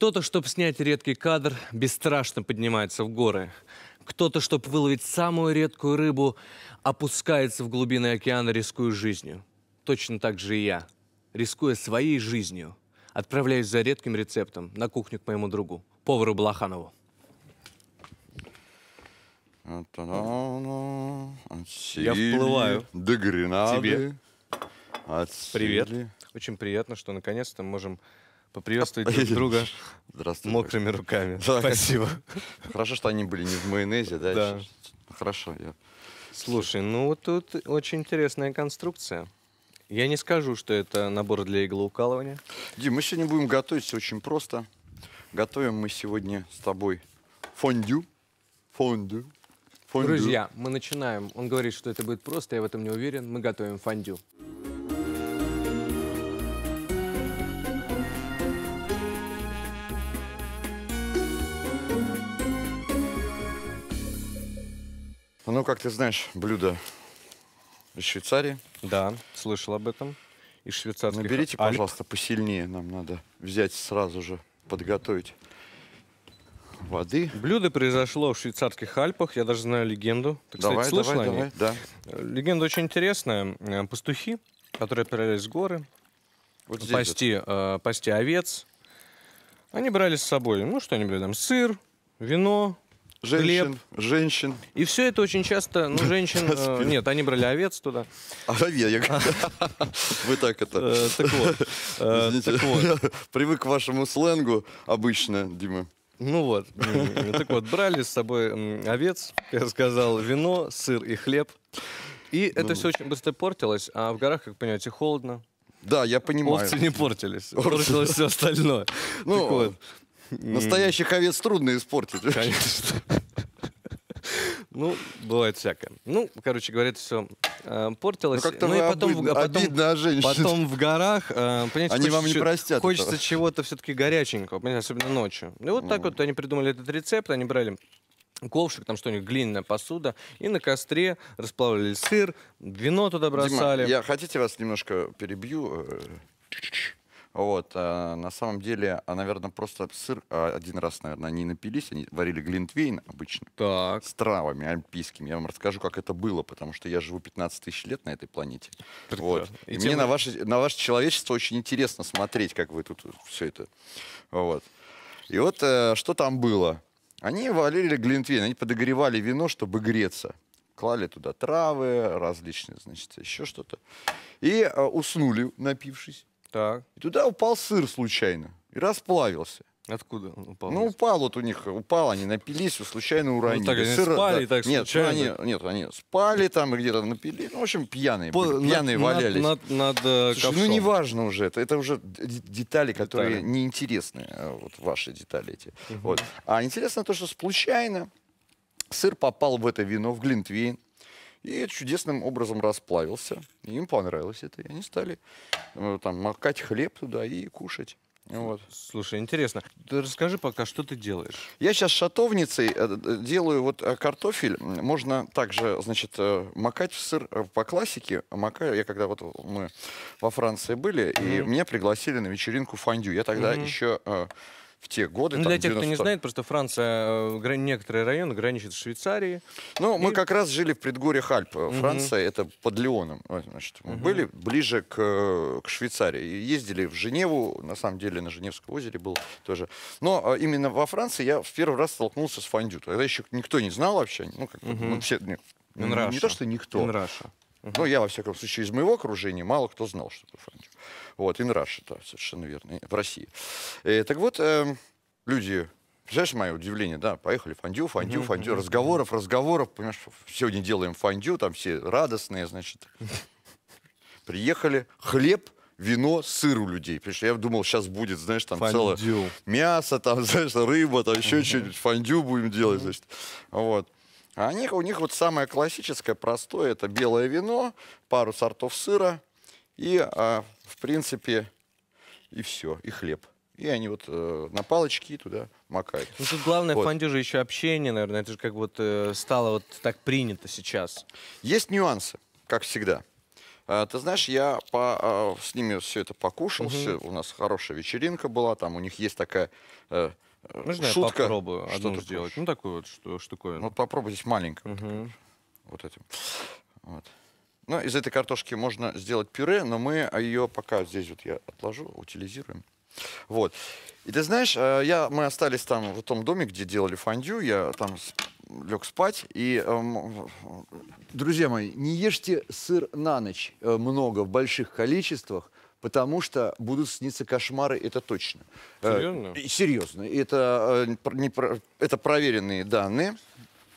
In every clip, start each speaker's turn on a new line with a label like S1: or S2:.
S1: Кто-то, чтобы снять редкий кадр, бесстрашно поднимается в горы. Кто-то, чтобы выловить самую редкую рыбу, опускается в глубины океана, рискуя жизнью. Точно так же и я, рискуя своей жизнью, отправляюсь за редким рецептом на кухню к моему другу, повару Блаханову. Я вплываю. До Гренады. Тебе. Привет. Очень приятно, что наконец-то можем поприветствовать друг друга Здравствуйте. мокрыми руками. Да. Спасибо. Хорошо, что они были не в майонезе, да? Да. Хорошо. Я... Слушай, ну вот тут очень интересная конструкция. Я не скажу, что это набор для иглоукалывания. Дим, мы сегодня будем готовить все очень просто. Готовим
S2: мы сегодня с тобой фондю. Фондю. фондю. Друзья,
S1: мы начинаем. Он говорит, что это будет просто, я в этом не уверен. Мы готовим фондю.
S2: Ну, как ты знаешь, блюдо из Швейцарии. Да, слышал об этом. Из швейцарских Наберите, ну, Альп. пожалуйста, посильнее. Нам надо взять сразу же, подготовить
S1: воды. Блюдо произошло в швейцарских Альпах. Я даже знаю легенду. Ты, кстати, давай, слышал давай, о ней? давай, да. Э, легенда очень интересная. Э, пастухи, которые отправлялись в горы, вот пасти, вот. э, пасти овец, они брали с собой, ну, что они брали там, сыр, вино, Женщин, Глеб. женщин. И все это очень часто, ну, женщин, э, нет, они брали овец туда. Оровья, а я Вы так это... Э, так вот. Э,
S2: Привык к вашему сленгу обычно,
S1: Дима. Ну вот, э, так вот, брали с собой овец, я сказал, вино, сыр и хлеб. И ну. это все очень быстро портилось, а в горах, как понимаете, холодно. Да, я понимаю. Овцы не портились, портилось все остальное. Ну, Настоящих овец трудно испортить. Конечно. Ну, бывает всякое. Ну, короче говоря, это все э, портилось. Ну, как-то ну, и потом, обидно, а потом, обидно потом в горах, э, понимаете, они вам не простят. Хочется этого. чего-то все-таки горяченького, понимаете, особенно ночью. И вот mm. так вот они придумали этот рецепт, они брали ковшик, там что-нибудь, глиняная посуда, и на костре расплавляли сыр, вино туда бросали. Дима, я
S2: хотите вас немножко перебью? Э, вот, а, на самом деле, а, наверное, просто сыр а, один раз, наверное, они напились, они варили глинтвейн обычно. Так. С травами альпийскими. Я вам расскажу, как это было, потому что я живу 15 тысяч лет на этой планете. Вот. И, И мне на ваше, на ваше человечество очень интересно смотреть, как вы тут все это... Вот. И вот э, что там было. Они варили глинтвейн, они подогревали вино, чтобы греться клали туда травы различные, значит, еще что-то. И э, уснули, напившись. Так. И туда упал сыр случайно и расплавился. Откуда он упал? Ну, упал вот у них, упал, они напились, случайно ну, уронили. Ну, так, они Сыр, спали да. так нет, ну, случайно? Они, нет,
S1: они спали
S2: там где-то напили, ну, в общем, пьяные, По, пьяные над, валялись. Над,
S1: над, над э, Слушай, ну,
S2: неважно уже, это, это уже детали, которые детали. неинтересны, э, вот ваши детали эти. Угу. Вот. А интересно то, что случайно сыр попал в это вино, в глинтвейн, и чудесным образом расплавился. им понравилось это. И они стали
S1: э, там макать хлеб туда и кушать. Вот. Слушай, интересно. Ты расскажи пока, что ты делаешь.
S2: Я сейчас шатовницей э, э, делаю вот картофель. Можно также, значит, макать в сыр по классике. Макаю. Я когда вот мы во Франции были, mm-hmm. и меня пригласили на вечеринку фондю. Я тогда mm-hmm. еще в те годы. Ну, там, для тех, 90... кто не знает,
S1: просто Франция, э, некоторые районы граничат с Швейцарией. Ну, и... мы как раз жили в
S2: предгорьях Альп. Франция, угу. это под Леоном. Значит, мы угу. были ближе к, к Швейцарии. Ездили в Женеву, на самом деле на Женевском озере был тоже. Но а, именно во Франции я в первый раз столкнулся с фондю. Тогда еще никто не знал вообще. Ну, как угу. ну, все, не, не то, что никто. Uh -huh. Ну, я, во всяком случае, из моего окружения мало кто знал, что такое фронтир. Вот, in Russia, да, совершенно верно, в России. Э, так вот, э, люди Представляешь мое удивление, да, поехали фондю, фондю, фондю, разговоров, разговоров, понимаешь, сегодня делаем фондю, там все радостные, значит. Приехали, хлеб, вино, сыр у людей. Потому что я думал, сейчас будет, знаешь, там фондю. целое мясо, там, знаешь, рыба, там еще что-нибудь, фондю будем делать, значит. Вот. А у них, у них вот самое классическое, простое, это белое вино, пару сортов сыра, и, а, в принципе, и все, и хлеб. И они вот э, на палочки туда
S1: макают. Ну тут главное вот. в фондю же еще общение, наверное. Это же как вот э, стало вот так принято сейчас. Есть нюансы, как всегда. Э, ты знаешь, я по, э, с ними
S2: все это покушал. Угу. Все, у нас хорошая вечеринка была. Там у них есть такая... Э, Можно э, ну, шутка. я попробую что то сделать? Ну такую вот что, штуковину. Вот попробуй здесь маленькую. Угу. Вот этим. Вот. Ну, из этой картошки можно сделать пюре, но мы ее пока здесь вот я отложу, утилизируем. Вот. И ты знаешь, э, я, мы остались там в том доме, где делали фондю, я там лег спать. И, эм, друзья мои, не ешьте сыр на ночь э, много в больших количествах, потому что будут сниться кошмары, это точно. Серьезно? Э, серьезно. Это, не, это проверенные данные.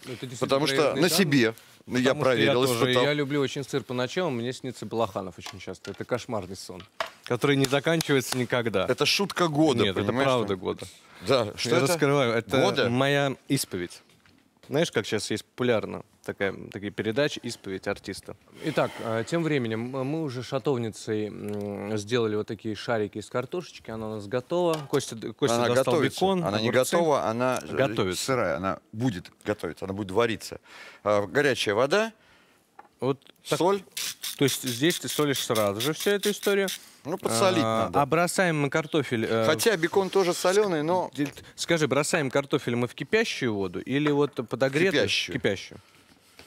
S1: Это потому что на данные? себе ну, Потому я проверил, что я люблю очень сыр по ночам, мне снится Балаханов очень часто. Это кошмарный сон, который не заканчивается никогда. Это шутка года, Нет, это правда года. Да, что я это? раскрываю. Это года? моя исповедь. Знаешь, как сейчас есть популярно такая, такие передачи «Исповедь артиста». Итак, а, тем временем мы уже шатовницей сделали вот такие шарики из картошечки. Она у нас готова. Костя, Костя она достал готовится. бекон. Она огурцы. не готова,
S2: она э, готовится. сырая. Она будет готовиться, она будет вариться. А, горячая вода, вот так, соль. То есть здесь ты солишь сразу же вся эта история.
S1: Ну, подсолить а, надо. А бросаем мы картофель... Э... Хотя бекон тоже соленый, но... Скажи, бросаем картофель мы в кипящую воду или вот подогретую? Кипящую. Кипящую.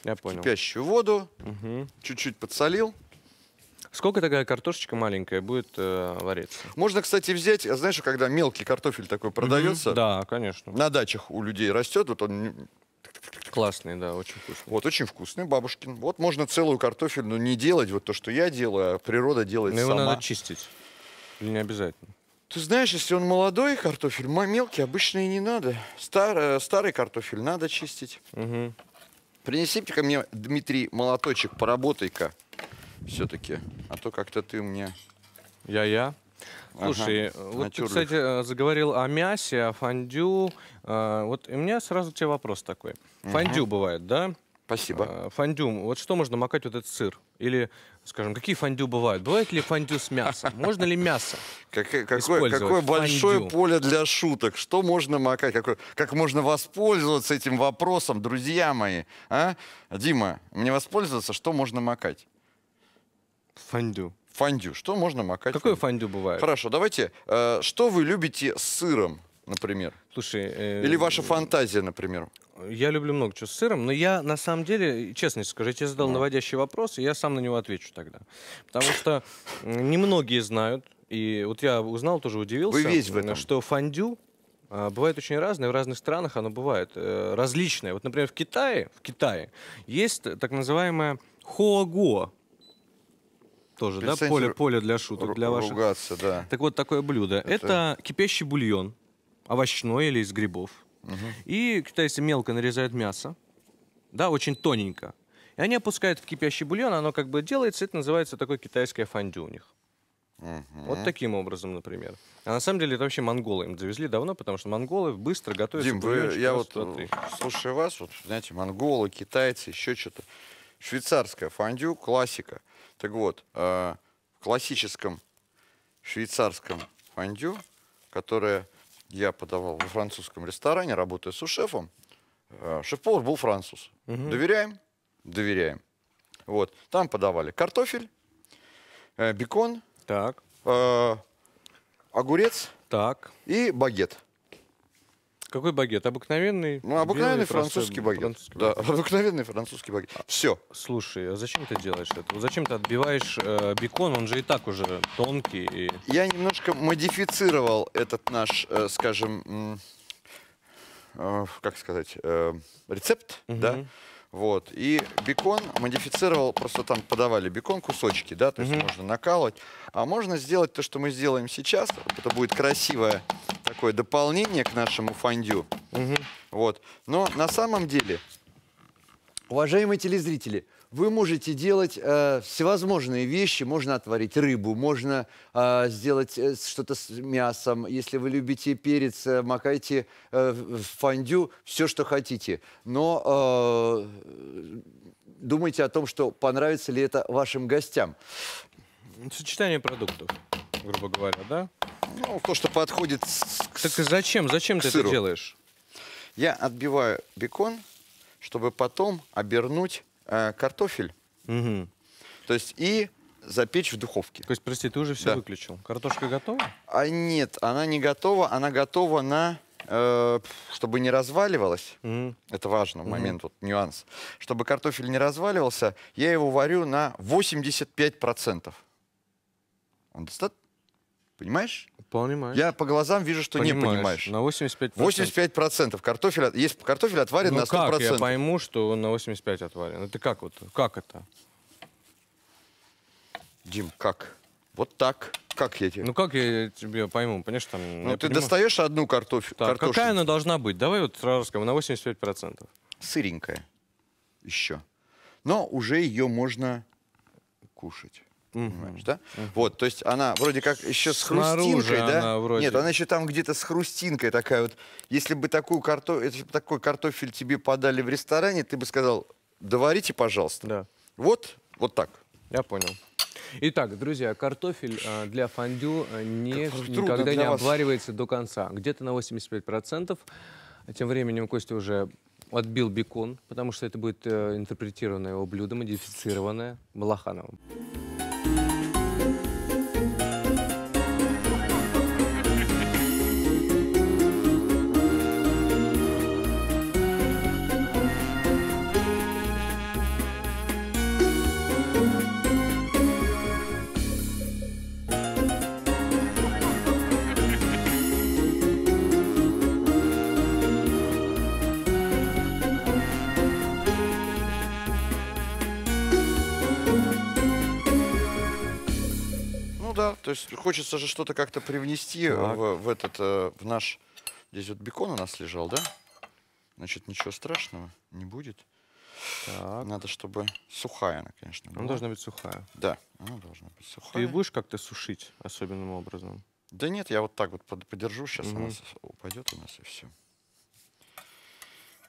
S1: Я понял. Кипящую воду, угу. чуть-чуть подсолил. Сколько такая картошечка маленькая
S2: будет э, вариться? Можно, кстати, взять, знаешь, когда мелкий картофель такой продается. Да, конечно. На дачах у людей растет, вот он Классный, да, очень вкусный. Вот, очень вкусный бабушкин. Вот можно целую картофельную не делать, вот то, что я делаю, а природа делает Но сама. его надо чистить. Или не обязательно? Ты знаешь, если он молодой картофель, мелкий, обычно и не надо. Стар, э, старый картофель надо чистить. Угу. Принеси-ка ко мне, Дмитрий, молоточек, поработай-ка все-таки. А то как-то ты мне...
S1: Я-я? Слушай, ага. Э, вот Натюрлих. ты, кстати, э, заговорил о мясе, о фондю. Э, вот у меня сразу тебе вопрос такой. Фондю угу. бывает, да? Спасибо. Фондю. Вот что можно макать вот этот сыр? Или, скажем, какие фондю бывают? Бывает ли фондю с мясом? Можно ли мясо как, какое, какое большое фондю.
S2: поле для шуток. Что можно макать? Какое, как можно воспользоваться этим вопросом, друзья мои? А? Дима, мне воспользоваться, что можно макать? Фондю фондю. Что можно макать? Какое фондю, фондю бывает? Хорошо, давайте. Э, что вы любите с сыром, например? Слушай, э, или ваша фантазия, например?
S1: Я люблю много чего с сыром, но я на самом деле, честно скажу, я тебе задал ну. наводящий вопрос, и я сам на него отвечу тогда, потому что немногие знают. И вот я узнал, тоже удивился, Вы весь в э, этом. что фондю э, Бывает очень разное, в разных странах оно бывает э, различное. Вот, например, в Китае, в Китае есть так называемая хуаго, тоже, да, поле, поле для шуток, для ваших. Ругаться, да. Так вот, такое блюдо. Это, Это кипящий бульон, овощной или из грибов. Угу. И китайцы мелко нарезают мясо, да, очень тоненько. И они опускают в кипящий бульон, оно как бы делается, это называется такое китайское фандю у них. Угу. Вот таким образом, например. А на самом деле это вообще монголы им завезли давно, потому что монголы быстро готовятся. Дим, вы, я вот э, ты. слушаю вас, вот, знаете, монголы, китайцы, еще что-то.
S2: Швейцарское фандю, классика. Так вот, э, в классическом швейцарском фондю, которое я подавал во французском ресторане, работая с шефом, э, шеф-повар был француз. Угу. Доверяем? Доверяем. Вот. Там подавали картофель, э, бекон, так.
S1: огурец так. и багет. Какой багет? Обыкновенный? Ну, обыкновенный белый, французский простой, багет. Французский да, обыкновенный французский багет. А, Все. Слушай, а зачем ты делаешь это? зачем ты отбиваешь э, бекон? Он же и так уже тонкий. И...
S2: Я немножко модифицировал этот наш, э, скажем, э, как сказать, э, рецепт, угу. да? Вот. И бекон модифицировал, просто там подавали бекон кусочки, да, то есть можно накалывать. А можно сделать то, что мы сделаем сейчас. Это будет красивое такое дополнение к нашему фондю. Угу. Вот. Но на самом деле, уважаемые телезрители, вы можете делать э, всевозможные вещи. Можно отварить рыбу, можно э, сделать э, что-то с мясом. Если вы любите перец, э, макайте э, в фондю все, что хотите. Но э, думайте о том, что понравится ли это вашим гостям. Сочетание продуктов, грубо говоря, да?
S1: Ну, то, что подходит к Так зачем? Зачем ты сыру. это делаешь?
S2: Я отбиваю бекон, чтобы потом обернуть э, картофель. Угу. То есть и запечь в духовке. То есть, прости, ты уже все да. выключил.
S1: Картошка готова?
S2: А нет, она не готова. Она готова на э, чтобы не разваливалась, mm. это важно, mm. момент, вот нюанс, чтобы картофель не разваливался, я его варю на 85%. Он достаточно
S1: Понимаешь? Понимаешь. Я по глазам вижу, что понимаешь. не понимаешь. На 85%. 85%
S2: картофеля, есть картофель отварен ну на 100%. как я
S1: пойму, что он на 85 отварен? Это как вот, как это? Дим, как? Вот так. Как я тебе? Ну как я тебе пойму, понимаешь, там... Ну ты понимаю... достаешь одну картофель. Так, картошку. какая она должна быть? Давай вот сразу скажем, на 85%. Сыренькая еще.
S2: Но уже ее можно кушать понимаешь, да? Вот, то есть она вроде как еще с хрустинкой, да? вроде. Нет, она еще там где-то с хрустинкой такая вот. Если бы такую карто... Если бы такой картофель тебе подали в ресторане, ты бы сказал, доварите, пожалуйста.
S1: Да. Вот, вот так. Я понял. Итак, друзья, картофель э, для фондю э, не, никогда не вас. обваривается до конца. Где-то на 85%. Тем временем Костя уже отбил бекон, потому что это будет э, интерпретированное его блюдо, модифицированное Балахановым.
S2: То есть хочется же что-то как-то привнести в, в этот, э, в наш... Здесь вот бекон у нас лежал, да? Значит, ничего страшного не будет. Так. Надо, чтобы сухая она, конечно, была. Она должна быть сухая. Да, она должна быть сухая. Ты будешь как-то сушить особенным образом? Да нет, я вот так вот подержу, сейчас угу. она упадет у нас и все.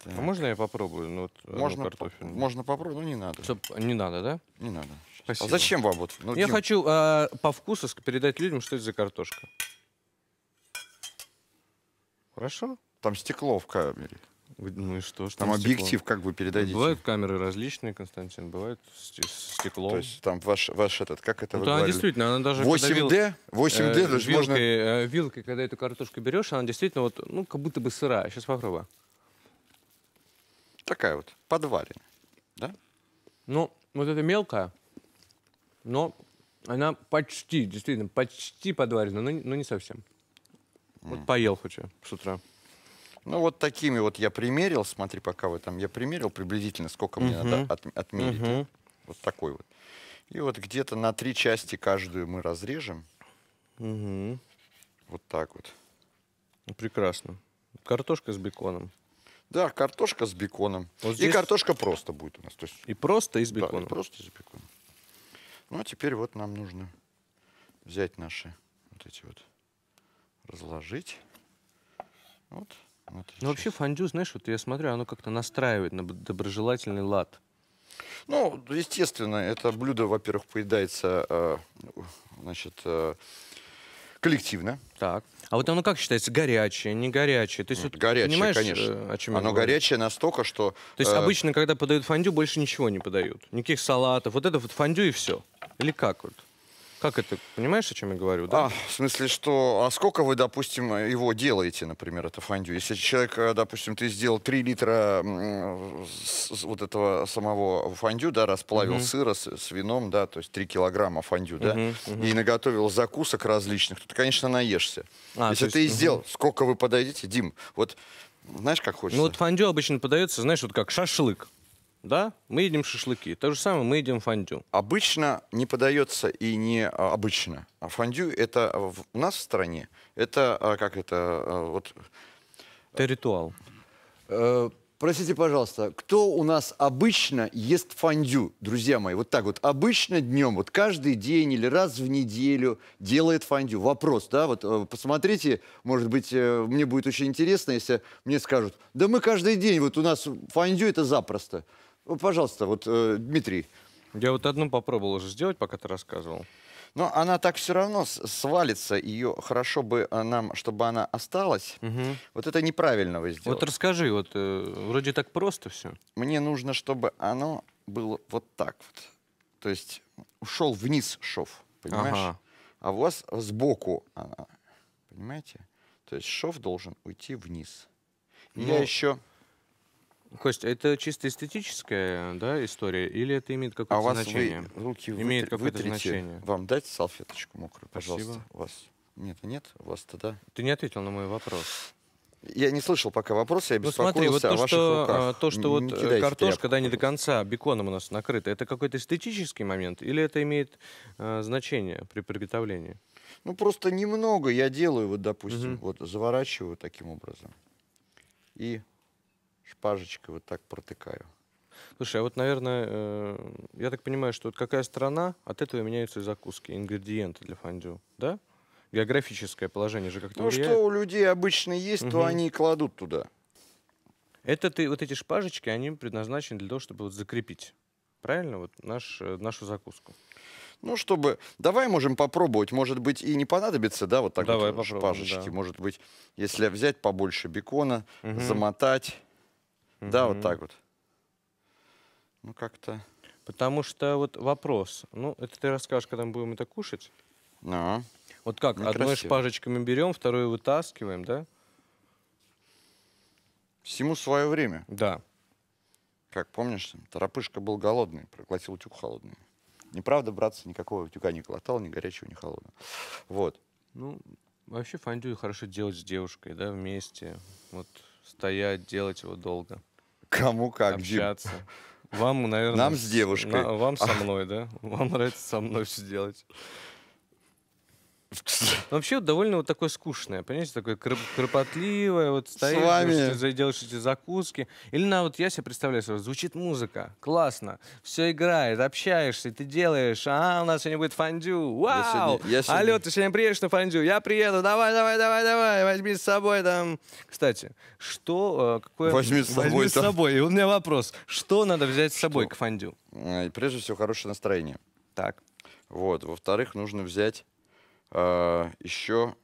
S1: Так. А можно я попробую? Ну, вот, можно, картофель. можно попробовать, но ну, не надо. Чтоб, не надо, да? Не надо. А Спасибо. А зачем вам вот? Ну, я Дим... хочу э, по вкусу передать людям, что это за картошка. Хорошо? Там стекло в камере. ну и что? что там объектив, как вы передадите? Бывают камеры различные, Константин, бывают стекло. То есть там ваш, ваш этот, как это ну, вы да, действительно, она даже... 8D? Вил, 8D? Э, даже вилкой, можно... э, вилкой, когда эту картошку берешь, она действительно вот, ну, как будто бы сырая. Сейчас попробую такая вот подвалина, да? Ну, вот это мелкая, но она почти, действительно, почти подварена, но, но не совсем. Mm. Вот поел хоть с утра. Ну,
S2: вот такими вот я примерил, смотри, пока вы там, я примерил приблизительно, сколько uh-huh. мне надо от, отмерить. Uh-huh. Вот такой вот. И вот где-то на три части каждую мы разрежем.
S1: uh
S2: Вот так вот.
S1: Прекрасно. Картошка с
S2: беконом. Да, картошка с беконом. Вот здесь... И картошка просто будет у нас. То есть... И просто и с беконом? Да, и просто с беконом. Ну, а теперь вот нам нужно взять наши вот эти вот,
S1: разложить. Вот. Ну, вообще фондю, знаешь, вот я смотрю, оно как-то настраивает на доброжелательный лад.
S2: Ну, естественно, это блюдо, во-первых, поедается, э, значит, э,
S1: коллективно. Так. А вот оно как считается, горячее, не горячее? То есть, вот, горячее, понимаешь, конечно. Э, о чем оно горячее настолько, что... То есть э... обычно, когда подают фондю, больше ничего не подают? Никаких салатов? Вот это вот фондю и все? Или как вот? Как это? Понимаешь, о чем я говорю?
S2: Да? А, в смысле, что... А сколько вы, допустим, его делаете, например, это фандю? Если человек, э, допустим, ты сделал 3 литра вот этого самого фандю, да, расплавил угу. сыра с, с вином, да, то есть 3 килограмма фандю, да, угу, угу. и наготовил закусок
S1: различных, то ты, конечно, наешься. А, Если есть, ты и сделал, сколько вы подойдете, Дим, вот знаешь, как хочется? Ну вот фандю обычно подается, знаешь, вот как шашлык да, мы едим шашлыки. То же самое мы едим фондю. Обычно не подается и не а, обычно. А фондю
S2: это а, в, у нас в стране, это а, как это вот... Это ритуал. Э, простите, пожалуйста, кто у нас обычно ест фондю, друзья мои? Вот так вот, обычно днем, вот каждый день или раз в неделю делает фондю. Вопрос, да, вот э, посмотрите, может быть, э, мне будет очень интересно, если мне скажут, да мы каждый день, вот у нас фондю это запросто. Ну, пожалуйста, вот, э, Дмитрий. Я вот одну попробовал уже сделать, пока ты рассказывал. Но она так все равно свалится, ее хорошо бы э, нам, чтобы она осталась. Угу. Вот это неправильно вы сделали. Вот
S1: расскажи, вот э, вроде так просто все.
S2: Мне нужно, чтобы оно было вот так вот. То есть ушел вниз шов, понимаешь? Ага. А у вас сбоку она, понимаете? То есть шов должен уйти вниз.
S1: Но... Я ну, еще Костя, а это чисто эстетическая да, история или это имеет а какое-то а вас значение? Вы руки имеет вытри, какое-то значение. Вам дать салфеточку мокрую, пожалуйста. Спасибо. У вас нет, нет, у вас тогда. Ты не ответил на мой вопрос. Я не слышал пока
S2: вопроса, я беспокоился ну, смотри, вот то, о ваших что, руках. А, то, что не вот кидайте, картошка, тряпку,
S1: да, не до конца беконом у нас накрыта, это какой-то эстетический момент или это имеет э, значение при приготовлении? Ну, просто немного я делаю, вот, допустим, угу. вот заворачиваю таким образом.
S2: И шпажечкой вот так протыкаю.
S1: Слушай, а вот, наверное, э, я так понимаю, что вот какая страна, от этого меняются и закуски, ингредиенты для фондю, да? Географическое положение же как-то Ну, влияет. что у
S2: людей обычно есть, угу. то они и
S1: кладут туда. Это ты, вот эти шпажечки, они предназначены для того, чтобы вот закрепить, правильно, вот наш, э, нашу закуску.
S2: Ну, чтобы... Давай можем попробовать. Может быть, и не понадобится, да, вот так Давай вот э, шпажечки. Да. Может быть, если взять побольше бекона, угу. замотать Угу. Да, вот так вот.
S1: Ну, как-то... Потому что вот вопрос. Ну, это ты расскажешь, когда мы будем это кушать. Ну. Вот как? Некрасиво. Ну, Одной мы берем, вторую вытаскиваем, да?
S2: Всему свое время. Да. Как помнишь, Тарапышка был голодный, проглотил утюг холодный. Неправда, братцы, никакого утюга не глотал, ни горячего, ни холодного. Вот.
S1: Ну, вообще фандюю хорошо делать с девушкой, да, вместе. Вот стоять, делать его долго. Кому как, общаться. Дим. Вам, наверное... Нам с девушкой. На, вам со а. мной, да? Вам нравится со мной все делать. Вообще вот довольно вот такое скучное, понимаете, такое крып кропотливое, вот стоишь, вами... делаешь эти закуски. Или на вот я себе представляю, сразу, звучит музыка, классно, все играет, общаешься, ты делаешь, а у нас сегодня будет фондю, вау, я сегодня, я сегодня... алло, ты сегодня приедешь на фондю, я приеду, давай, давай, давай, давай, возьми с собой там. Кстати, что, э, какое... Возьми с собой. Возьми с собой, и у меня вопрос, что надо взять с собой что? к фондю?
S2: Прежде всего, хорошее настроение. Так. Вот, во-вторых, нужно взять а, еще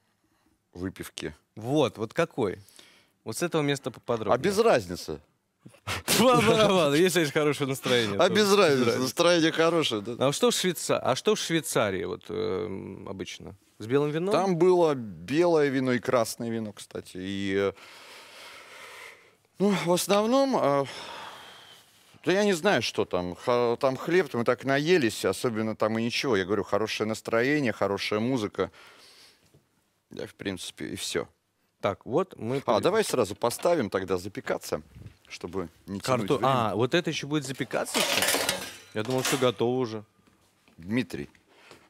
S2: выпивки. Вот, вот какой?
S1: Вот с этого места
S2: поподробнее. А без разницы.
S1: Ладно, если есть хорошее настроение. А без разницы, настроение хорошее. А, что в Швейцарии? а что в Швейцарии вот, эм, обычно? С белым вином? Там
S2: было белое вино и красное вино, кстати. И, э, ну, в основном... А, да я не знаю, что там. там хлеб, мы так наелись, особенно там и ничего. Я говорю, хорошее настроение, хорошая музыка. Да, в принципе, и все. Так, вот мы... А, давай сразу поставим тогда запекаться, чтобы не Карту... тянуть время. А,
S1: вот это еще будет запекаться? Я думал, все готово уже. Дмитрий,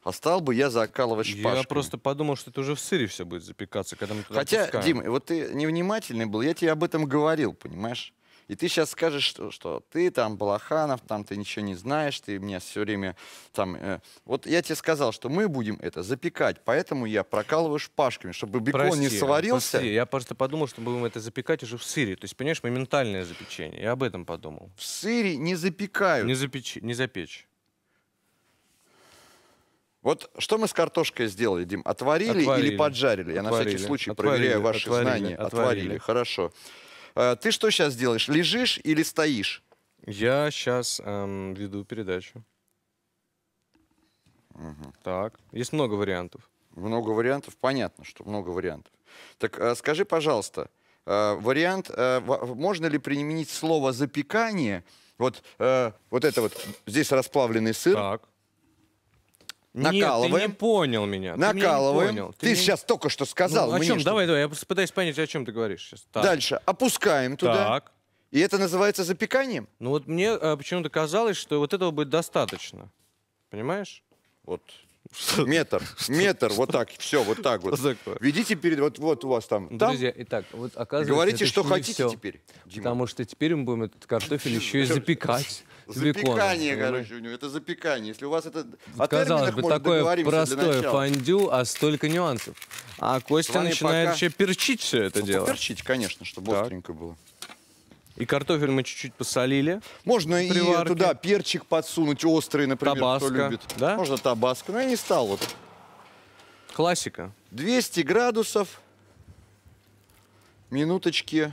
S1: а стал бы я закалывать шпажками. Я просто подумал, что это уже в сыре все будет запекаться, когда мы туда Хотя, пускаем. Дим,
S2: вот ты невнимательный был, я тебе об этом говорил, понимаешь? И ты сейчас скажешь, что, что ты там Балаханов, там ты ничего не знаешь, ты меня все время там... Э, вот я тебе сказал, что мы будем это запекать, поэтому я прокалываю шпажками, чтобы бекон прости, не сварился. Прости,
S1: я просто подумал, что мы будем это запекать уже в сыре. То есть, понимаешь, моментальное запечение. Я об этом подумал. В
S2: сыре не запекают. Не,
S1: запечь, не запечь. Вот что мы с картошкой сделали, Дим?
S2: Отварили, отварили. или поджарили? Отварили. Я на всякий случай отварили. проверяю ваши отварили. знания. Отварили. отварили. Хорошо.
S1: Э, ты что сейчас делаешь? Лежишь или стоишь? Я сейчас эм, веду передачу. Угу. Так, есть много вариантов. Много
S2: вариантов, понятно, что много вариантов. Так э, скажи, пожалуйста, э, вариант, э, можно ли применить слово запекание? Вот, э, вот это вот, здесь расплавленный сыр. Так накалываем. Нет, ты не
S1: понял меня. Накалываем. Ты, меня понял. ты, ты не... сейчас только
S2: что сказал. Ну, о чем? Что
S1: давай, давай, я пытаюсь понять, о чем ты говоришь сейчас. Так. Дальше.
S2: Опускаем туда.
S1: Так. И это называется запеканием? Ну вот мне э, почему-то казалось, что вот этого будет достаточно. Понимаешь?
S2: Вот Метр,
S1: метр, вот так, все,
S2: вот так вот. Ведите перед, вот, вот у вас там. Друзья, итак, вот оказывается, Говорите, что хотите теперь,
S1: Потому что теперь мы будем этот картофель еще и запекать. Запекание, короче,
S2: у него. Это запекание. Если у вас это... Казалось бы, такое простое фондю,
S1: а столько нюансов. А Костя начинает еще перчить все это дело. Перчить, конечно, чтобы остренько было. И картофель мы чуть-чуть посолили. Можно и туда
S2: перчик подсунуть, острый, например, табаско, кто любит.
S1: Да? Можно табаско, но я не стал. Вот. Классика.
S2: 200 градусов, минуточки,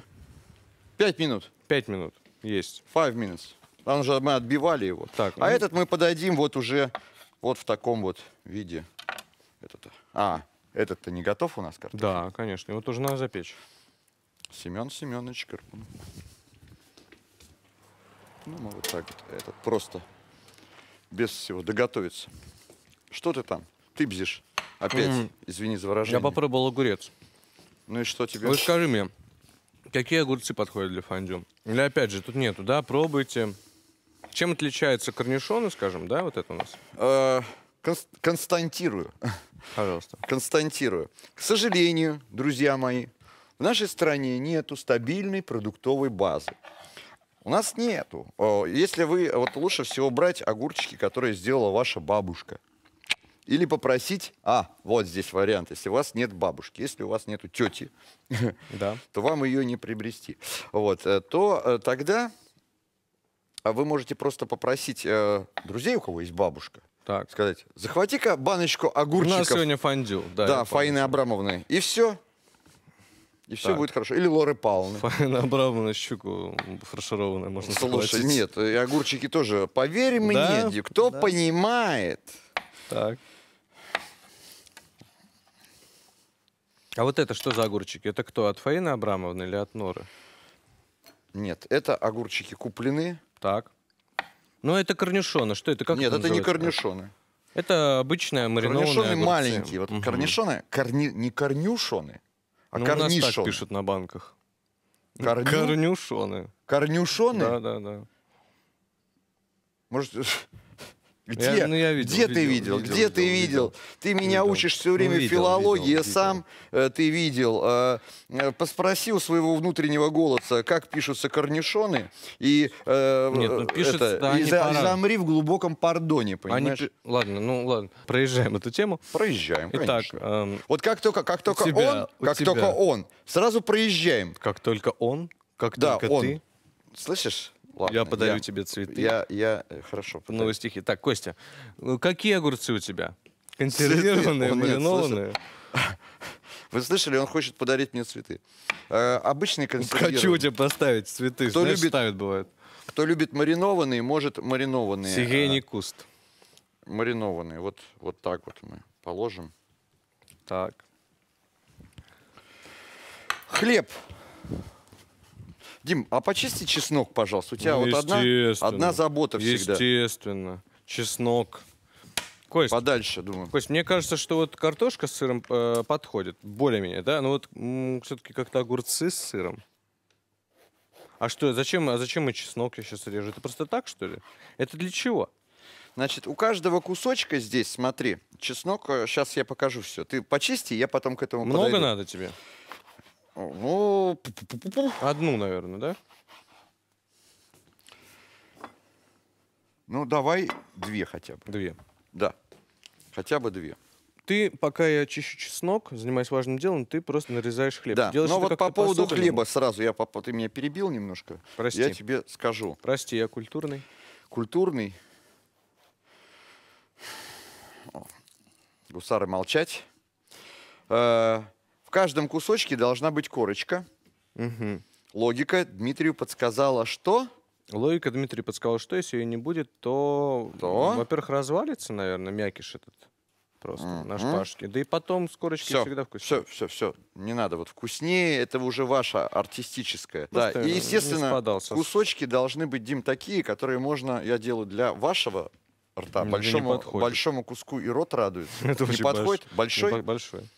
S2: 5 минут. 5 минут, есть. 5 minutes. Там уже мы отбивали его. Так, а ну... этот мы подадим вот уже вот в таком вот виде. Этот. А, этот-то не готов у нас картофель? Да, конечно, его тоже надо запечь. Семен Семенович Карпунов. Ну, мы вот так вот, это просто без всего доготовиться. Что ты там? Ты бзишь. Опять, mm. извини
S1: за выражение. Я попробовал огурец. Ну и что тебе? Вы скажи мне, какие огурцы подходят для фондю? Или опять же, тут нету, да? Пробуйте. Чем отличаются корнишоны, скажем, да, вот это у нас?
S2: Э константирую. Пожалуйста. Константирую. К сожалению, друзья мои, в нашей стране нету стабильной продуктовой базы. У нас нету. Если вы, вот лучше всего брать огурчики, которые сделала ваша бабушка. Или попросить, а, вот здесь вариант, если у вас нет бабушки, если у вас нету тети, да. то вам ее не приобрести. Вот, э, то э, тогда а вы можете просто попросить э, друзей, у кого есть бабушка, так. сказать, захвати-ка баночку огурчиков. У нас сегодня
S1: фондю. Да, да Фаины
S2: Абрамовны. И все, и все так. будет хорошо. Или Лоры Палны. Фаина Абрамовна щуку фаршированная можно Слушай, схватить. нет, и огурчики тоже. Поверь да? мне, кто да.
S1: понимает. Так. А вот это что за огурчики? Это кто, от Фаины Абрамовны или от Норы? Нет, это огурчики куплены. Так. Ну, это корнишоны. Что это? Как Нет, это, это не корнишоны. Это обычная маринованная Корнишоны огурцы. маленькие. Вот угу. корнишоны,
S2: корни, не корнюшоны, а ну, корнишон. У нас так пишут
S1: на банках. Корню... Корнюшоны.
S2: Корнюшоны? Да, да, да. Может, Где? Я, ну, я видел, где видел, ты видел? видел где видел, ты видел? видел? Ты меня видел. учишь все время ну, видел, филологии, видел, сам видел. Э, ты видел. Э, э поспросил своего внутреннего голоса, как пишутся корнишоны, и э, Нет, ну, пишется, это, да, и за, замри в глубоком пардоне, понимаешь? Они, ладно, ну ладно, проезжаем эту тему. Проезжаем, Итак, конечно. Эм, вот как только, как только тебя, он, как тебя. только он, сразу проезжаем. Как только он, как да, только он. ты. Слышишь?
S1: Ладно, я подарю я, тебе цветы. Я, я, э, хорошо. Ну, подарю. Новые стихи. Так, Костя, э, какие огурцы у тебя? Консервированные, маринованные?
S2: Вы слышали, он хочет подарить мне цветы. Э, обычные консервированные. Хочу тебе
S1: поставить цветы. Кто Знаешь, любит, ставят, бывает.
S2: Кто любит маринованные, может маринованные. Сирени э, куст. Маринованные. Вот, вот так вот мы положим. Так. Хлеб.
S1: Дим, а почисти чеснок, пожалуйста. У тебя вот одна, одна забота всегда. Естественно. Чеснок. Кость, Подальше, думаю. Кость, мне кажется, что вот картошка с сыром э, подходит более-менее, да? Но ну вот все-таки как-то огурцы с сыром. А что, зачем, а зачем мы чеснок я сейчас режу? Это просто так, что ли? Это для чего?
S2: Значит, у каждого кусочка здесь, смотри, чеснок, сейчас э, я покажу все. Ты почисти, я потом к этому Много подойду. надо
S1: тебе? Ну, одну,
S2: наверное, да? Ну, давай две хотя бы. Две. Да. Хотя бы две.
S1: Ты, пока я чищу чеснок, занимаюсь важным делом, ты просто нарезаешь хлеб. Да, Делаешь но ну, вот по поводу хлеба сразу,
S2: я, ты меня перебил немножко. Прости. Я тебе скажу. Прости, я культурный. Культурный. Гусары молчать. Э -э в каждом кусочке должна быть корочка. Угу. Логика
S1: Дмитрию подсказала, что... Логика Дмитрию подсказала, что если ее не будет, то, то? во-первых, развалится, наверное, мякиш этот просто mm-hmm. на шпажке. Да и потом с корочки
S2: все, всегда вкуснее. Все, все, все. Не надо. Вот вкуснее, это уже ваша артистическая. да, и, естественно, кусочки должны быть, Дим, такие, которые можно, я делаю для вашего рта. большому, большому куску и рот радуется. Это не подходит? Большой? Большой.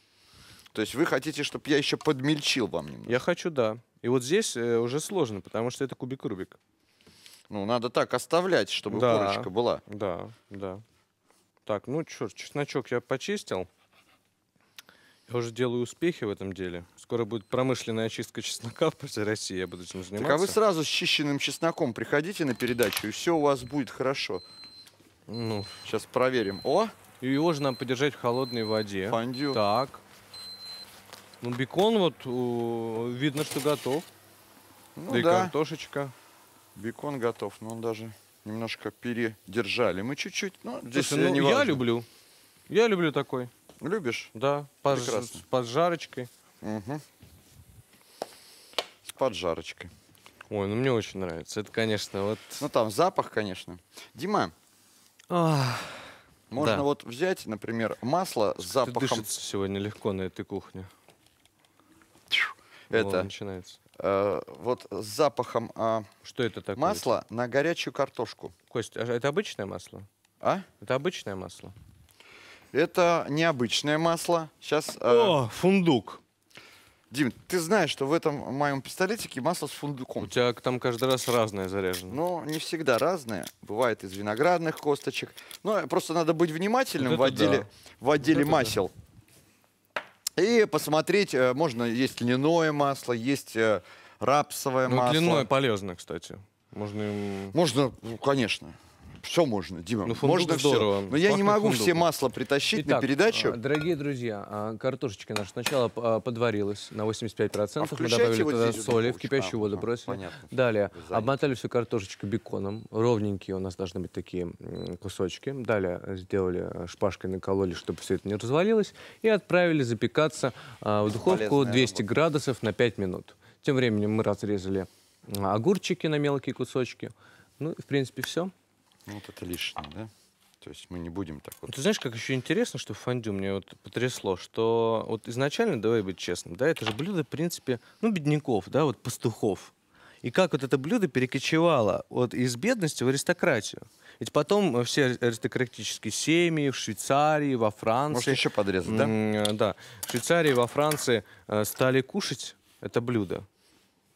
S1: То есть вы хотите, чтобы я еще подмельчил вам немного? Я хочу, да. И вот здесь э, уже сложно, потому что это кубик Рубик. Ну, надо так оставлять, чтобы да, корочка была. Да, да. Так, ну, черт, чесночок я почистил. Я уже делаю успехи в этом деле. Скоро будет промышленная очистка чеснока в всей России, я буду этим заниматься. Так, а вы сразу
S2: с чищенным чесноком приходите на передачу, и все у вас будет хорошо.
S1: Ну. Сейчас проверим. О! И его же нам подержать в холодной воде. Фондю. Так. Ну, бекон вот видно, что готов. Ну, да, да и картошечка.
S2: Бекон готов, но он даже немножко передержали. Мы чуть-чуть, но ну, здесь Слушай, ну, не важно. Я люблю.
S1: Я люблю такой. Любишь? Да, Прекрасно. под, с поджарочкой.
S2: Угу. С поджарочкой. Ой, ну мне очень нравится. Это, конечно, вот... Ну там запах, конечно. Дима,
S1: можно да. вот
S2: взять, например, масло с запахом... дышится сегодня легко
S1: на этой кухне. Это начинается.
S2: Э, вот с запахом э, Что это такое? масла на горячую картошку.
S1: Кость, а это обычное масло?
S2: А? Это обычное масло? Это необычное масло. Сейчас. Э,
S1: О, фундук.
S2: Дим, ты знаешь, что в этом моем пистолетике масло с фундуком.
S1: У тебя там каждый раз разное заряжено.
S2: Ну, не всегда разное. Бывает из виноградных косточек. Но ну, просто надо быть внимательным вот в отделе, да. в отделе вот масел. Да. И посмотреть, э, можно, есть льняное масло, есть э, рапсовое ну, масло. Льняное полезно, кстати. Можно им... Можно, ну, конечно все можно, Дима. Ну, можно здорово. все. Но я Пахнет не могу фундук. все масло притащить Итак, на передачу. А,
S1: дорогие друзья, а, картошечка наша сначала а, подварилась на 85%. А мы добавили вот туда соли, в кипящую а, воду бросили. Понятно. Далее обмотали всю картошечку беконом. Ровненькие у нас должны быть такие кусочки. Далее сделали э, шпажкой, накололи, чтобы все это не развалилось. И отправили запекаться в духовку 200 градусов на 5 минут. Тем временем мы разрезали огурчики на мелкие кусочки. Ну, в принципе, все. Ну, вот это лишнее, да? То есть мы не будем так вот. А ты знаешь, как еще интересно, что в фондю мне вот потрясло, что вот изначально, давай быть честным, да, это же блюдо, в принципе, ну, бедняков, да, вот пастухов. И как вот это блюдо перекочевало вот из бедности в аристократию. Ведь потом э, все аристократические семьи в Швейцарии, во Франции... Может, еще подрезать, да? Э, да. В Швейцарии, во Франции э, стали кушать это блюдо.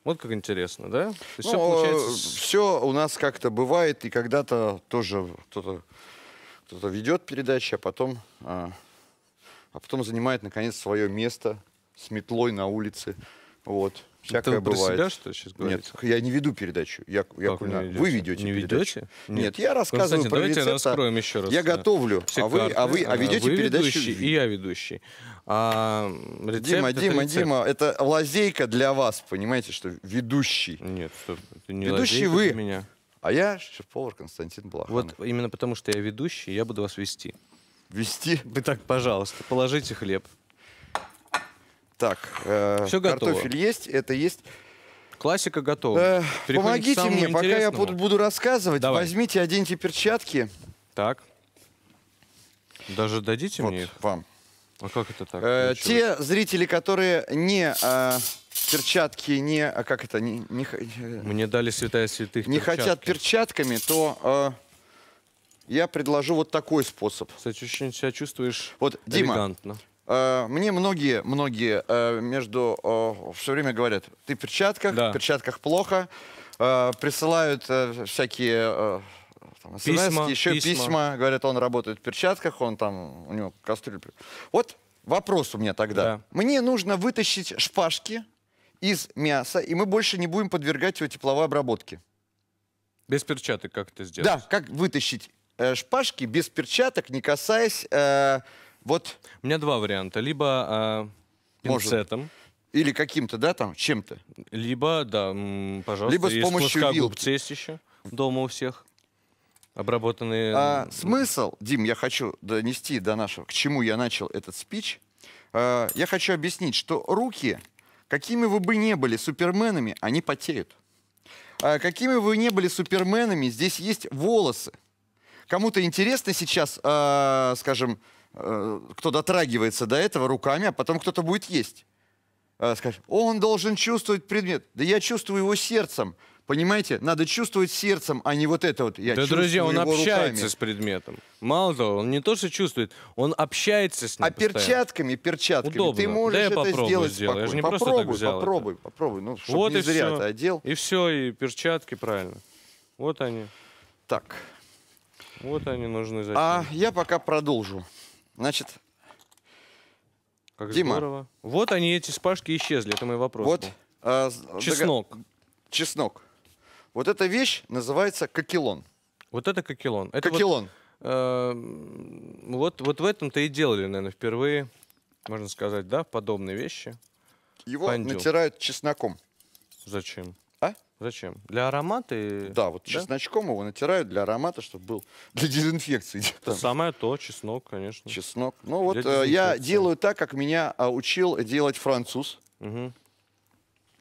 S1: Вот как интересно,
S2: да? ну, все, э, получается... все у нас как-то бывает, и когда-то тоже кто-то кто, -то, кто -то ведет передачи, а потом, а, а потом занимает, наконец, свое место с метлой на улице. Вот. Всякое Это вы бывает. про себя, что сейчас говорите? Нет, я не веду передачу. Я, я как кулинар. Вы ведете не передачу? Ведете? Нет, я рассказываю Константин, про давайте рецепт. раскроем еще раз. Я готовлю, а, а, вы, а вы а ведете вы передачу. Ведущий, и я ведущий. А, рецепт Дима, Дима, рецепт. Дима, это лазейка для вас, понимаете, что ведущий.
S1: Нет, это не ведущий вы. Для меня. А я шеф-повар Константин Блаханов. Вот именно потому, что я ведущий, я буду вас вести. Вести? Вы так, пожалуйста, положите хлеб так, э, картофель
S2: есть, это есть. Классика готова. Э, помогите мне, пока я буду, буду рассказывать. Давай. Возьмите, оденьте перчатки.
S1: Так. Даже дадите вот мне их? вам. А как это так? Э,
S2: те зрители, которые не э, перчатки, не а как это, не, не
S1: э, мне дали святая святых. Не перчатки. хотят перчатками, то э,
S2: я предложу вот такой способ. Кстати, очень себя чувствуешь. Вот, Дима, Э, мне многие, многие э, между все время говорят, ты в перчатках, да. в перчатках плохо, э, присылают всякие там, смс, письма, еще письма. письма, говорят, он работает в перчатках, он там, у него кастрюля. Вот вопрос у меня тогда. Да. Мне нужно вытащить шпажки из мяса, и мы больше не будем подвергать его тепловой обработке.
S1: Без перчаток как это сделать? Да,
S2: как вытащить э, шпажки без перчаток, не касаясь... Э, вот. У меня два варианта. Либо
S1: э, пинцетом. Может. Или каким-то, да, там, чем-то? Либо, да, пожалуйста. Либо с помощью вилки. Есть еще дома у всех обработанные. А,
S2: смысл, Дим, я хочу донести до нашего, к чему я начал этот спич. А, я хочу объяснить, что руки, какими вы бы не были суперменами, они потеют. А, какими вы не были суперменами, здесь есть волосы. Кому-то интересно сейчас, а, скажем, Э, кто дотрагивается до этого руками, а потом кто-то будет есть. Э, скажешь, он должен чувствовать предмет. Да я чувствую его сердцем. Понимаете, надо чувствовать сердцем, а не вот это вот. Я да, друзья, он общается руками. с
S1: предметом. Мало того, он не то, что чувствует, он общается с ним. А постоянно. перчатками,
S2: перчатками. Удобно. Ты можешь да я это попробую сделать Я же не попробуй, просто так взял попробуй, это. попробуй. Ну, чтобы вот не и зря все. ты
S1: одел. И все, и перчатки, правильно. Вот они. Так. Вот они нужны. Зачем. А я пока продолжу. Значит, как Дима. Здорово. Вот они, эти спашки, исчезли. Это мой вопрос. Вот, был. А, чеснок. Дог... Чеснок. Вот эта вещь называется кокилон. Вот это кокилон. Это кокилон. Вот, э, вот, вот в этом-то и делали, наверное, впервые, можно сказать, да, подобные вещи. Его Фандю. натирают чесноком. Зачем?
S2: А? Зачем? Для аромата? И... Да, вот да? чесночком его натирают для аромата, чтобы был для дезинфекции.
S1: Это самое то, чеснок, конечно. Чеснок. Ну вот э, я
S2: делаю так, как меня а, учил делать француз. Угу.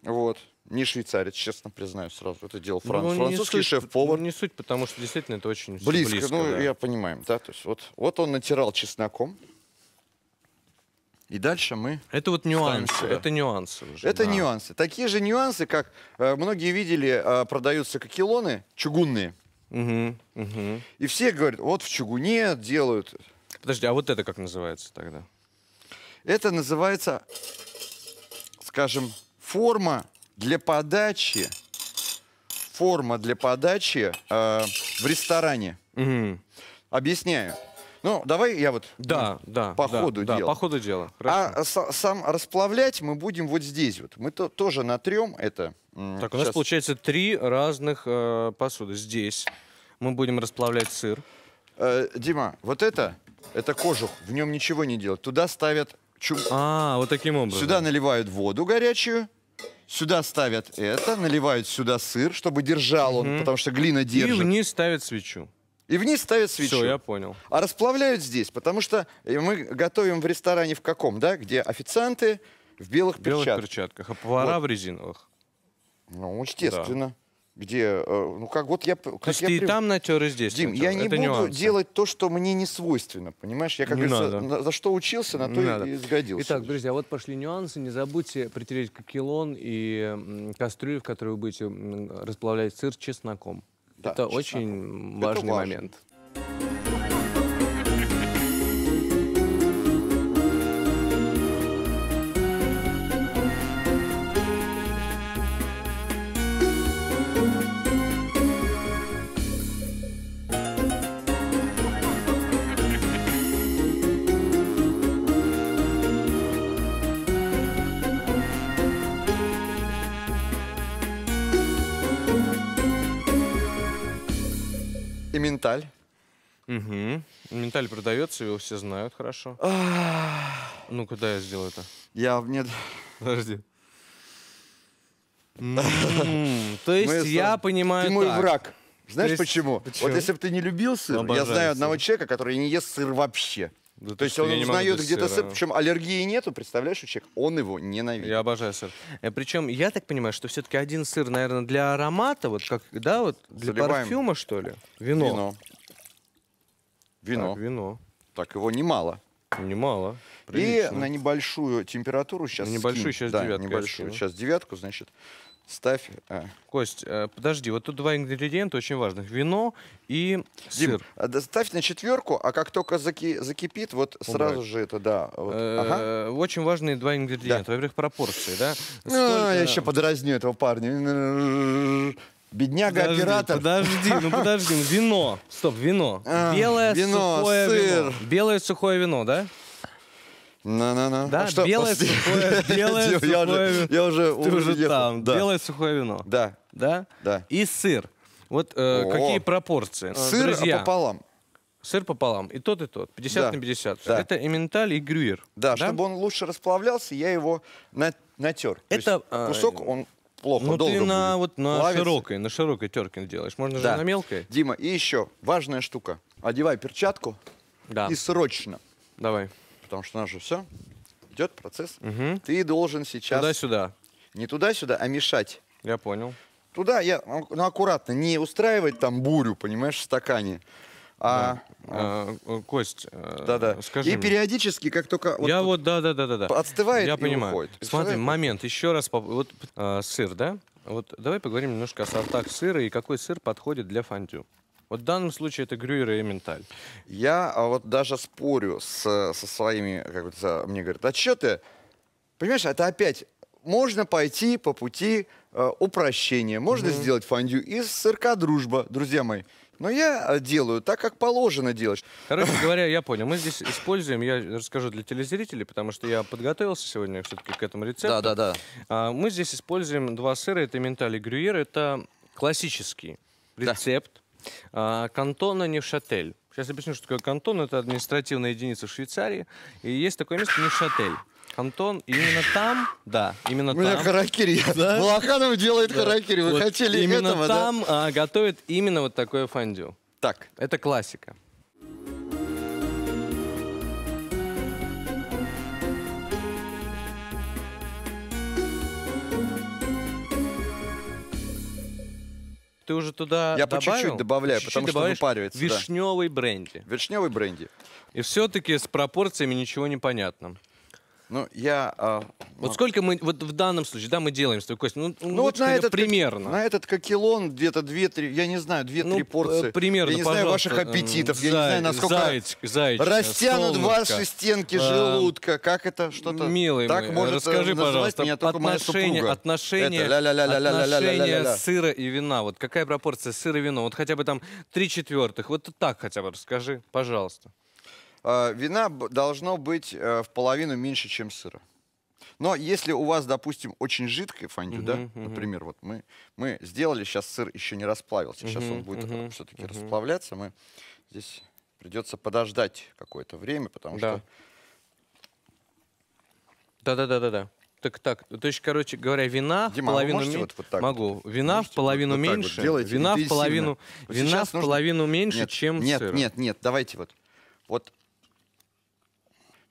S2: Вот. Не швейцарец, честно признаюсь сразу. Это делал ну, фран... ну, французский шеф-повар.
S1: не суть, потому что действительно это очень близко. близко ну, да. я
S2: понимаю, да. То есть вот, вот он натирал чесноком. И дальше мы...
S1: Это вот нюансы, это нюансы уже. Это да. нюансы.
S2: Такие же нюансы, как э, многие видели, э, продаются кокелоны чугунные. Угу, угу. И все говорят, вот в чугуне делают.
S1: Подожди, а вот это как называется тогда?
S2: Это называется, скажем, форма для подачи, форма для подачи э, в ресторане. Угу. Объясняю. Ну, давай я вот ну, да, ну, да, по да, ходу да, дела. по ходу дела. Хорошо. А с, сам расплавлять мы будем вот здесь вот. Мы то, тоже натрем это.
S1: Так, у нас получается три разных э, посуды. Здесь мы будем расплавлять сыр.
S2: Э, Дима, вот это, это кожух, в нем ничего не делают. Туда ставят чум... А, вот таким образом. Сюда наливают воду горячую, сюда ставят это, наливают сюда сыр, чтобы держал он, угу. потому что глина держит. И вниз
S1: ставят свечу.
S2: И вниз ставят свечу. Все, я понял. А расплавляют здесь, потому что э, мы готовим в ресторане в каком, да, где официанты в
S1: белых, в белых перчатках. перчатках. А повара вот. в резиновых.
S2: Ну, естественно. Да. Где, э, ну как вот я... Как То есть я ты прив... и там натер, и здесь Дим, натер. я не Это буду нюансы. делать то, что мне не свойственно, понимаешь? Я как бы говорится, за что учился, на то не и надо. сгодился. Итак,
S1: друзья, вот пошли нюансы. Не забудьте притереть кокелон и кастрюлю, в которой вы будете расплавлять сыр с чесноком. Да, это очень важный это важно. момент. Менталь. Угу. Менталь продается, его все знают хорошо. ну, куда я сделал это? Я... Нет. Подожди.
S2: То есть я понимаю Ты мой враг. Знаешь почему? Вот если бы ты не любился, я знаю одного человека, который не ест сыр вообще. Да, то, есть он узнает где-то сыр, причем аллергии нету, представляешь,
S1: у человека, он его ненавидит. Я обожаю сыр. Э, причем я так понимаю, что все-таки один сыр, наверное, для аромата, вот как, да, вот для Заливаем. парфюма, что ли? Вино.
S2: Вино. Вино. Так, вино. Так, его немало. Немало. Прилично. И на небольшую температуру сейчас. На небольшую скинь. сейчас да, девятку. небольшую. Сейчас девятку, значит, Ставь. А.
S1: Кость, э, подожди, вот тут два ингредиента очень важных. Вино и Дим, сыр. А, ставь на четверку, а как только заки, закипит, вот Убрать. сразу
S2: же это, да. Вот. Э -э ага.
S1: Очень важные два ингредиента. Да. Во-первых, пропорции, да? А, Сколько... А, я еще
S2: подразню этого парня. Бедняга подожди, оператор.
S1: Подожди, ну подожди, ну, вино. Стоп, вино. А, белое вино, сухое сыр. вино. Белое сухое вино, да? На -на -на. Да, ну что? белое сухое, белое сухое. Я уже, я уже, ты уже там. Да. Белое сухое вино. Да. Да? Да. И сыр. Вот э, какие пропорции? Сыр а Друзья, пополам. Сыр пополам. И тот, и тот. 50 да. на 50. Да. Это эмменталь и грюер. Да, да, чтобы он лучше расплавлялся,
S2: я его на натер. Это, а, кусок, он плохо, ну, долго ты на, будет. вот на широкой, на широкой терке делаешь. Можно да. же на мелкой. Дима, и еще важная штука. Одевай перчатку да. и срочно. Давай потому что у нас же все идет процесс. Угу. Ты должен сейчас... Туда-сюда. Не туда-сюда, а мешать. Я понял. Туда я, ну, ну аккуратно, не устраивать там бурю, понимаешь, в стакане. А, да.
S1: а, а э, Кость, э, да, да. скажи. И
S2: периодически, как только вот я
S1: вот, да, да, да, да, да. Отстывает я и понимаю. уходит. Смотри, момент. Еще раз, вот э, сыр, да? Вот давай поговорим немножко о сортах сыра и какой сыр подходит для фондю. Вот в данном случае это Грюера и Менталь. Я а, вот даже спорю с, со своими, как бы, мне говорят, а что ты?
S2: Понимаешь, это опять можно пойти по пути э, упрощения, можно mm-hmm. сделать фандю из сырка дружба, друзья мои. Но я а, делаю так, как положено
S1: делать. Короче говоря, я понял. Мы здесь используем, я расскажу для телезрителей, потому что я подготовился сегодня все-таки к этому рецепту. Да, да, да. Мы здесь используем два сыра, это менталь и грюйер. Это классический рецепт. Да а, Кантона Невшатель. Сейчас объясню, что такое кантон. Это административная единица Швейцарии. И есть такое место Невшатель. Кантон, именно там, да, именно там. У меня там. харакири. Да? Балаханов делает да. харакири. Вы вот хотели именно этого, там да? готовят именно вот такое фандю. Так. Это классика. ты уже туда Я добавил? по чуть-чуть добавляю, чуть-чуть потому что выпаривается. Вишневый да. бренди. Вишневый бренди. И все-таки с пропорциями ничего не понятно. Ну, я... А, вот ну, сколько мы, вот в данном случае, да, мы делаем с тобой, Костя, ну, ну, ну вот на этот, примерно. На этот
S2: кокелон где-то 2-3, я не знаю, 2-3 ну, э, порции. примерно, Я не знаю ваших эм, аппетитов, зай, я не знаю, насколько зайч, зайч, растянут солнышко. ваши стенки э, желудка, как это что-то... Милый так мой, может э, расскажи, пожалуйста, меня отношение, отношение, это, отношение сыра
S1: и вина, вот какая пропорция сыра и вина, вот хотя бы там 3 четвертых, вот так хотя бы расскажи, пожалуйста.
S2: Э, вина должно быть э, в половину меньше, чем сыра. Но если у вас, допустим, очень жидкое фондю, uh-huh, да, uh-huh. например, вот мы, мы сделали, сейчас сыр еще не расплавился, uh-huh, сейчас он будет uh-huh, все-таки uh-huh. расплавляться, мы здесь
S1: придется подождать какое-то время, потому да. что... Да-да-да-да-да. Так, так. То есть, короче говоря, вина Дима, а в половину меньше. Вот, вот могу. вина можете, в половину вот, меньше. Вот вина в половину. Вина в половину нужно... меньше, нет, чем нет, сыр. Нет,
S2: нет, давайте вот. Вот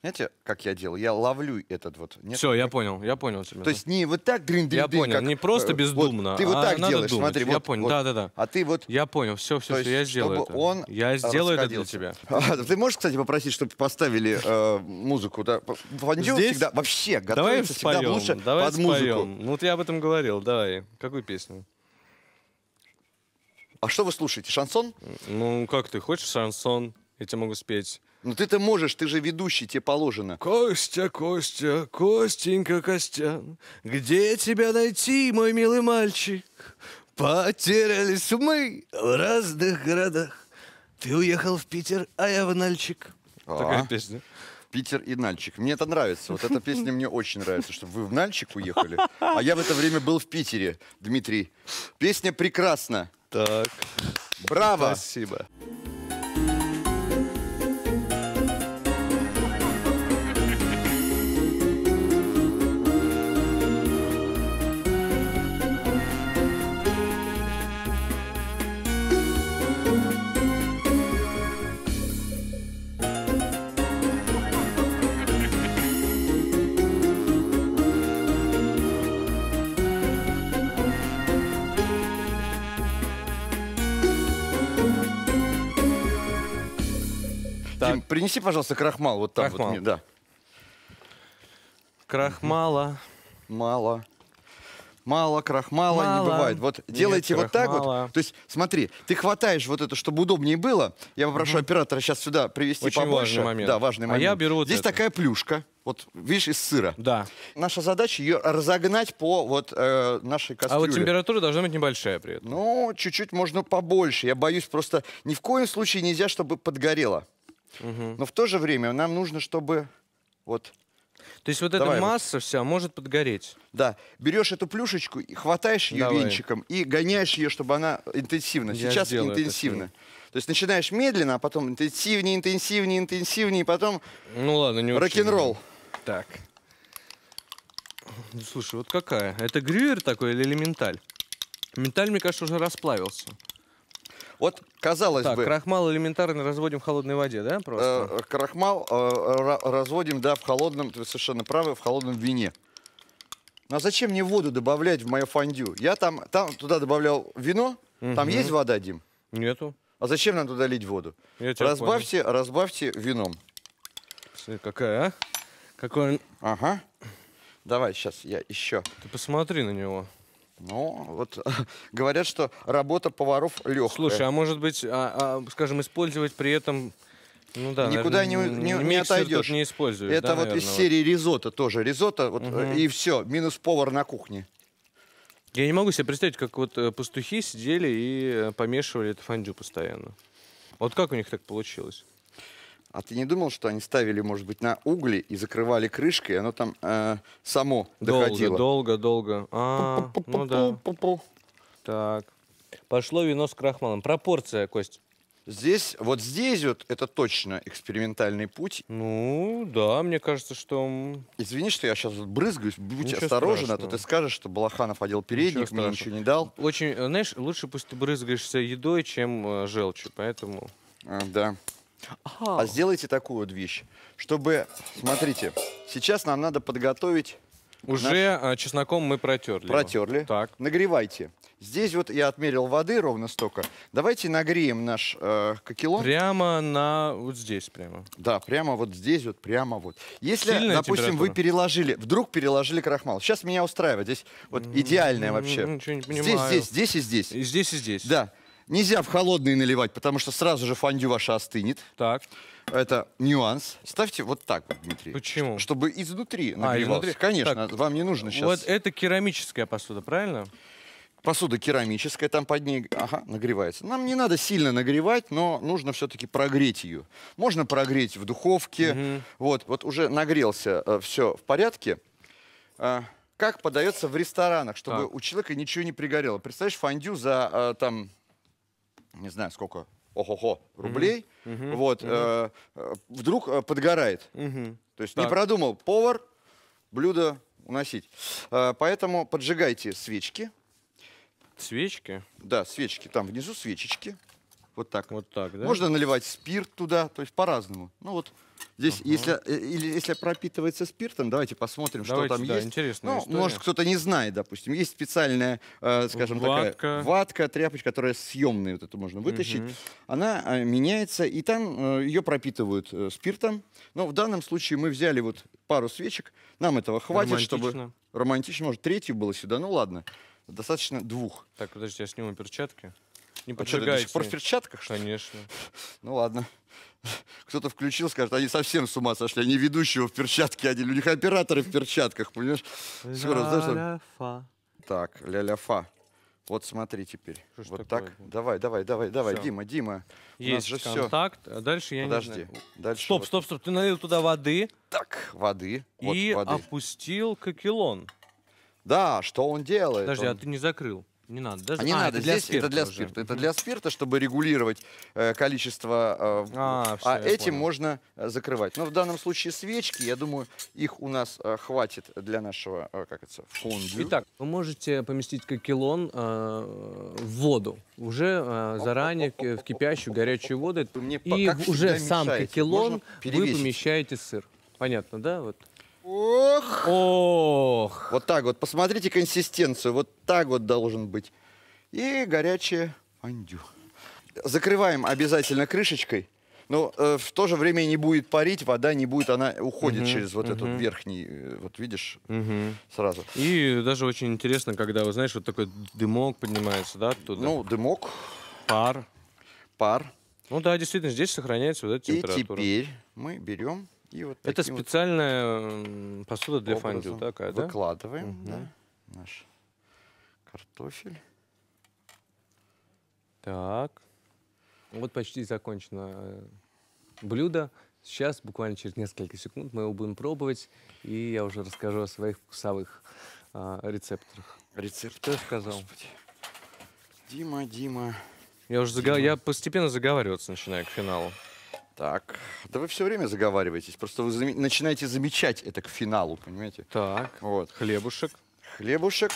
S2: знаете, как я делал? Я ловлю этот вот...
S1: Нет, Все, я понял, я понял тебя. То есть не вот так дрын дрын Я понял, как, не просто э, бездумно, вот, Ты вот а так надо делаешь, думать. смотри. Я вот, понял, да-да-да. Вот, а ты вот... Я понял, все, все, все я сделаю это. он Я сделаю это для тебя.
S2: А, ты можешь, кстати, попросить, чтобы поставили э, музыку? Да? Фондю Здесь? всегда вообще давай готовится споем, лучше давай под музыку. Ну,
S1: вот я об этом говорил, давай. Какую песню? А что вы слушаете, шансон? Ну, как ты, хочешь шансон?
S2: я тебе могу спеть. Ну ты-то можешь, ты же ведущий, тебе положено. Костя, Костя,
S1: Костенька, Костян, где тебя найти, мой милый мальчик? Потерялись мы в разных городах. Ты уехал в Питер, а я в Нальчик.
S2: А. Такая песня. Питер и Нальчик. Мне это нравится. Вот эта песня мне очень нравится, что вы в Нальчик уехали, а я в это время был в Питере, Дмитрий. Песня прекрасна. Так. Браво. Спасибо. принеси, пожалуйста, крахмал вот там. Крахмал. Вот, мне, да. Крахмала. Мало. Мало крахмала Мало. не бывает. Вот Нет делайте крахмала. вот так вот. То есть, смотри, ты хватаешь вот это, чтобы удобнее было. Я попрошу угу. оператора сейчас сюда привести Очень побольше. Важный момент. Да, важный а момент. А я беру вот Здесь
S1: это. такая плюшка. Вот видишь, из сыра. Да.
S2: Наша задача ее разогнать по вот э, нашей кастрюле. А вот
S1: температура должна быть небольшая
S2: при этом. Ну, чуть-чуть можно побольше. Я боюсь просто ни в коем случае нельзя, чтобы подгорело. Угу. Но в то же время нам нужно, чтобы вот... То есть вот Давай эта масса вся может подгореть. Да. Берешь эту плюшечку, и хватаешь ее Давай. венчиком и гоняешь ее, чтобы она интенсивно. Я Сейчас интенсивно. То есть начинаешь медленно, а потом интенсивнее, интенсивнее, интенсивнее, и потом
S1: ну ладно, не рок-н-ролл. Так. Ну, слушай, вот какая? Это грюер такой или элементаль? Элементаль, мне кажется, уже расплавился. Вот, казалось так, бы... крахмал элементарно разводим в холодной воде, да,
S2: просто? Э, э крахмал э, э разводим, да, в холодном, ты совершенно правы, в холодном вине. Ну а зачем мне воду добавлять в мое фондю? Я там, там туда добавлял вино, угу. там есть вода, Дим? Нету. А зачем нам туда лить воду? Я разбавьте, понял. разбавьте вином. Смотри, какая, а?
S1: Какой он... Ага.
S2: Давай, сейчас я еще. Ты посмотри на него. Ну, вот говорят, что работа поваров легкая. Слушай, а
S1: может быть, а, а, скажем, использовать при этом ну да, никуда наверное, не, не, не отойдешь. Не используешь, Это да, вот наверное, из серии
S2: вот. ризотто тоже. Ризотто, вот, угу. и все, минус повар на кухне.
S1: Я не могу себе представить, как вот э, пастухи сидели и э, помешивали это фондю постоянно. Вот как у них так получилось?
S2: А ты не думал, что они ставили, может быть, на угли и закрывали крышкой, и оно
S1: там э, само доходило? Долго, долго, А, Пу -пу -пу ну да. Так. Пошло вино с крахмалом. Пропорция, Кость. Здесь, вот здесь вот, это
S2: точно экспериментальный путь. Ну, да, мне кажется, что... Извини, что я сейчас вот брызгаюсь, будь ничего осторожен, страшного. а то ты скажешь, что Балаханов одел передник, ничего мне ничего не дал.
S1: Очень, э, знаешь, лучше пусть ты брызгаешься едой, чем э, желчью, поэтому... А, да.
S2: А сделайте такую вот вещь, чтобы, смотрите, сейчас нам надо подготовить...
S1: Уже наш... А, чесноком мы протерли. Протерли.
S2: Так. Нагревайте. Здесь вот я отмерил воды ровно столько. Давайте нагреем наш э, кокелон.
S1: Прямо на
S2: вот здесь прямо. Да, прямо вот здесь вот, прямо вот. Если, Сильная допустим, температура? вы переложили, вдруг переложили крахмал. Сейчас меня устраивает. Здесь вот идеальное вообще. Ничего не понимаю. Здесь, здесь, здесь и здесь. И здесь, и здесь. Да. Нельзя в холодный наливать, потому что сразу же фондю ваша остынет. Так. Это нюанс. Ставьте вот так, Дмитрий. Почему? Чтобы изнутри а, нагревалось. А, изнутри? Конечно, так, вам не нужно сейчас. Вот
S1: это керамическая посуда,
S2: правильно? Посуда керамическая, там под ней ага, нагревается. Нам не надо сильно нагревать, но нужно все-таки прогреть ее. Можно прогреть в духовке. Угу. Вот, вот уже нагрелся, э, все в порядке. А, как подается в ресторанах, чтобы так. у человека ничего не пригорело. Представляешь, фондю за э, там не знаю сколько, ого-го, рублей, угу. вот, угу. Э, вдруг э, подгорает. Угу. То есть так. не продумал повар, блюдо уносить. Э, поэтому поджигайте свечки. Свечки? Да, свечки. Там внизу свечечки. Вот так. Вот так, да? Можно наливать спирт туда, то есть по-разному. Ну вот Здесь, угу. если, э, или если пропитывается спиртом, давайте посмотрим, давайте, что там да, есть. Интересная ну, история. может, кто-то не знает, допустим. Есть специальная, э, скажем, ватка. ватка, тряпочка, которая съемная, вот эту можно вытащить. Угу. Она э, меняется, и там э, ее пропитывают э, спиртом. Но в данном случае мы взяли вот пару свечек, нам этого хватит, романтично. чтобы... Романтично. Может, третью было сюда, ну ладно. Достаточно двух.
S1: Так, подожди, я сниму перчатки. Не а подвергайте. Что, до сих пор в перчатках? Что? Конечно. Ну ладно
S2: кто-то включил, скажет, они совсем с ума сошли, они ведущего в перчатке одели, у них операторы в перчатках, понимаешь? Скоро, знаешь, там... Так, ля-ля-фа. Вот смотри теперь. Что вот такое? так. Давай, давай, давай, давай, все. Дима, Дима. Есть же контакт.
S1: Все. А дальше я Подожди. не знаю. Дальше стоп, вот. стоп, стоп. Ты налил туда воды. Так, воды. И вот воды. опустил кокелон.
S2: Да, что он
S1: делает? Подожди, а он... а ты не закрыл. Не надо, даже не а, надо. Это для Здесь спирта это для спирта. Это для
S2: спирта, чтобы регулировать э, количество. Э, а все, а этим понял. можно э, закрывать. Но в данном случае свечки, я думаю, их у нас э, хватит для нашего, э, как это, фонду. Итак,
S1: вы можете поместить кокелон э, в воду уже э, заранее в кипящую горячую воду. Мне и уже сам мешаете. кокелон вы помещаете сыр. Понятно, да? Вот.
S2: Ох! Ох! Вот так вот. Посмотрите консистенцию. Вот так вот должен быть. И горячее фондю. Закрываем обязательно крышечкой. Но э, в то же время не будет парить, вода не будет, она уходит угу, через вот угу. этот верхний, э, вот видишь,
S1: угу. сразу. И даже очень интересно, когда, вы знаешь, вот такой дымок поднимается, да, оттуда? Ну, дымок. Пар. Пар. Ну да, действительно, здесь сохраняется вот эта температура. И теперь мы берем и вот Это специальная вот посуда для фандю такая, да? Выкладываем угу. да, наш картофель. Так. Вот почти закончено э, блюдо. Сейчас, буквально через несколько секунд, мы его будем пробовать, и я уже расскажу о своих вкусовых э, рецепторах. Рецепт. я сказал? Господи.
S2: Дима, Дима. Я уже Дима. Загов... я
S1: постепенно заговариваться начинаю к финалу.
S2: Так, да вы все время заговариваетесь, просто вы зам... начинаете замечать это к финалу, понимаете? Так, вот. хлебушек. Хлебушек.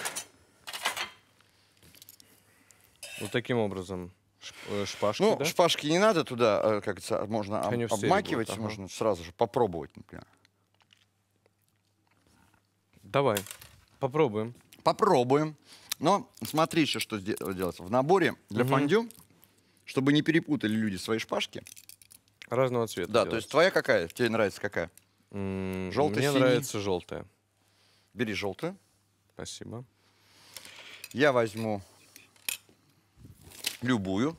S2: Вот таким образом. Э, шпажки, ну, да? шпажки не надо туда, э, как это, а можно Они обмакивать, будут, ага. можно сразу же попробовать, например. Давай, попробуем. Попробуем. Но смотри еще, что делать. В наборе для угу. фондю, чтобы не перепутали люди свои шпажки, Разного цвета. Да, делать. то есть твоя какая? Тебе нравится какая? Желтая, Мне синий. нравится желтая. Бери желтую. Спасибо. Я возьму любую.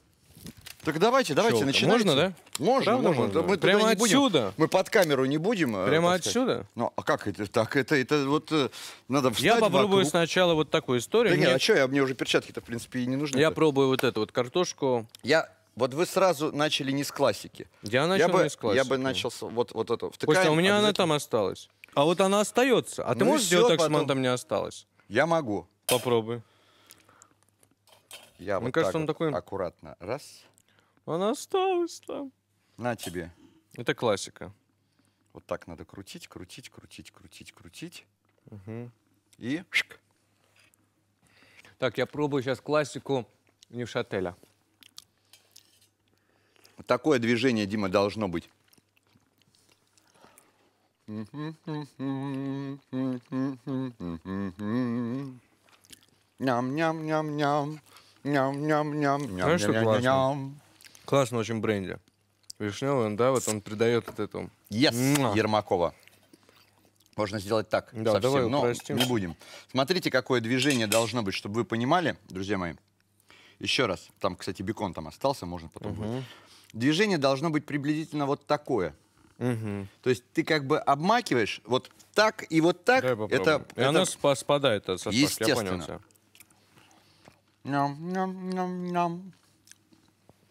S1: Так давайте, давайте, Щелка. начинайте. Можно, да? Можно, Правда можно. можно. мы Прямо не отсюда? Будем,
S2: мы под камеру не будем. Э, Прямо отсюда? Ну, а как это? Так, это, это вот э, надо встать Я попробую вокруг.
S1: сначала вот такую историю. Да мне... нет, а что,
S2: я, мне уже перчатки-то, в принципе, и не нужны. Я
S1: пробую вот эту вот картошку.
S2: Я вот вы сразу начали не с классики. Я начал я бы, не с классики. Я бы начал с, вот, вот это. Втыкаем, Костя, у меня она
S1: там осталась. А вот она остается. А ты ну можешь сделать так, потом... чтобы она там не осталась? Я могу. Попробуй.
S2: Я Мне вот кажется, так он вот такой... аккуратно. Раз.
S1: Она осталась там.
S2: На тебе. Это классика. Вот так надо крутить, крутить, крутить, крутить, крутить. Угу. И...
S1: Так, я пробую сейчас классику Невшателя.
S2: Такое движение, Дима, должно быть. Ням-ням-ням-ням. Ням-ням-ням-ням.
S1: Классно очень бренди. Вишневый, да, вот он придает вот этому. Yes, Муа. Ермакова. Можно сделать так да, совсем, давай но простим. не будем.
S2: Смотрите, какое движение должно быть, чтобы вы понимали, друзья мои. Еще раз. Там, кстати, бекон там остался, можно потом угу. будет движение должно быть приблизительно вот такое. Угу. То есть ты как бы обмакиваешь вот так и вот так. Дай это, и это... оно
S1: спадает от сосочки, Естественно.
S2: я понял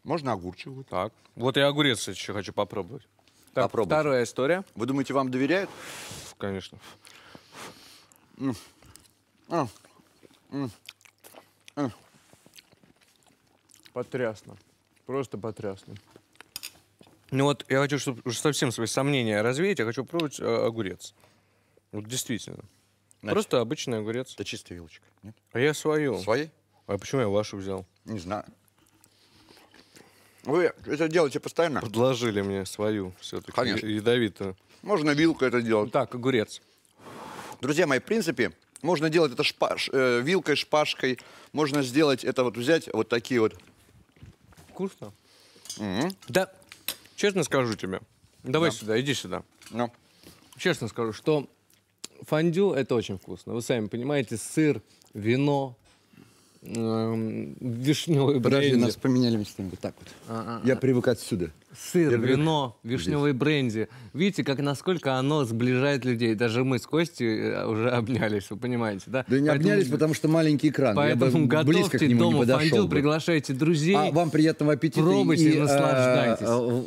S1: Можно огурчик. Так. Вот я огурец еще хочу попробовать. Так, Попробуйте. Вторая история. Вы думаете, вам доверяют? Конечно. Потрясно. Просто потрясно. Ну вот, я хочу, чтобы уж совсем свои сомнения развеять, я хочу пробовать э, огурец. Вот действительно. Значит, Просто обычный огурец. Это чистая вилочка, нет? А я свою. Свои. А почему я вашу взял? Не знаю. Вы это делаете постоянно? Предложили мне
S2: свою все-таки. Конечно. Ядовитую. Можно вилкой это делать. Ну так, огурец. Друзья мои, в принципе, можно делать это шпаш, э, вилкой, шпажкой. Можно сделать это вот взять
S1: вот такие вот. Вкусно. Угу. Да, Честно скажу тебе. Давай да. сюда, иди сюда. Да. Ну. Честно скажу, что фондю это очень вкусно. Вы сами понимаете, сыр, вино, Эм, вишневой бренди. Подожди, нас
S2: поменяли местами. Так вот. А -а -а. Я привык отсюда. Сыр, привык... вино,
S1: вишневый Здесь. бренди. Видите, как насколько оно сближает людей. Даже мы с Костей э, уже обнялись, вы понимаете, да? Да не поэтому... обнялись, потому
S2: что маленький экран. Поэтому Я бы готовьте к нему дома не фондю, бы.
S1: приглашайте друзей. А вам приятного аппетита. Пробуйте и, и э, наслаждайтесь. А,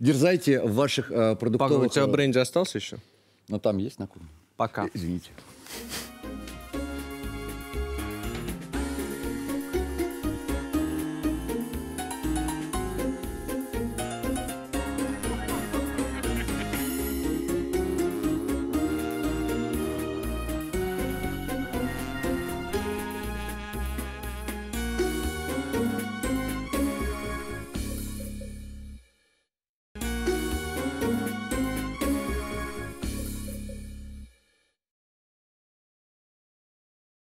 S2: дерзайте в ваших а, продуктовых... Пака, у тебя бренди остался еще? Ну, там есть на кухне. Пока. Извините.